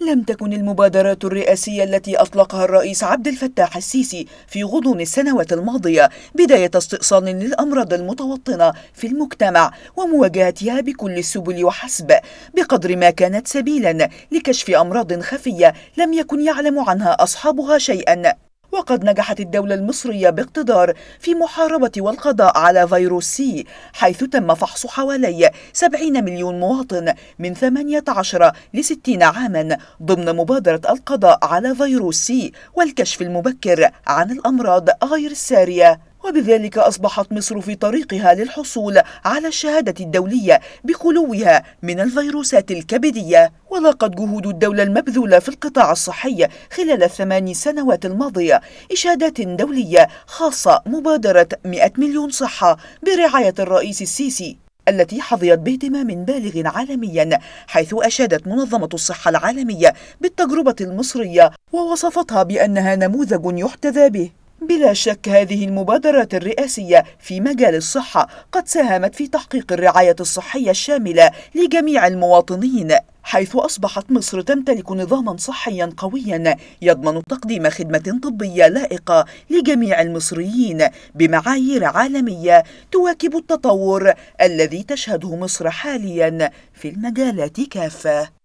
لم تكن المبادرات الرئاسية التي أطلقها الرئيس عبد الفتاح السيسي في غضون السنوات الماضية بداية استئصال للأمراض المتوطنة في المجتمع ومواجهتها بكل السبل وحسب بقدر ما كانت سبيلا لكشف أمراض خفية لم يكن يعلم عنها أصحابها شيئا وقد نجحت الدولة المصرية باقتدار في محاربة والقضاء على فيروس سي حيث تم فحص حوالي 70 مليون مواطن من 18 ل 60 عاما ضمن مبادرة القضاء على فيروس سي والكشف المبكر عن الأمراض غير السارية وبذلك أصبحت مصر في طريقها للحصول على الشهادة الدولية بخلوها من الفيروسات الكبدية ولاقت جهود الدولة المبذولة في القطاع الصحي خلال الثمان سنوات الماضية إشادات دولية خاصة مبادرة 100 مليون صحة برعاية الرئيس السيسي التي حظيت باهتمام بالغ عالميا حيث أشادت منظمة الصحة العالمية بالتجربة المصرية ووصفتها بأنها نموذج يحتذى به بلا شك هذه المبادرة الرئاسية في مجال الصحة قد ساهمت في تحقيق الرعاية الصحية الشاملة لجميع المواطنين حيث أصبحت مصر تمتلك نظاما صحيا قويا يضمن تقديم خدمة طبية لائقة لجميع المصريين بمعايير عالمية تواكب التطور الذي تشهده مصر حاليا في المجالات كافة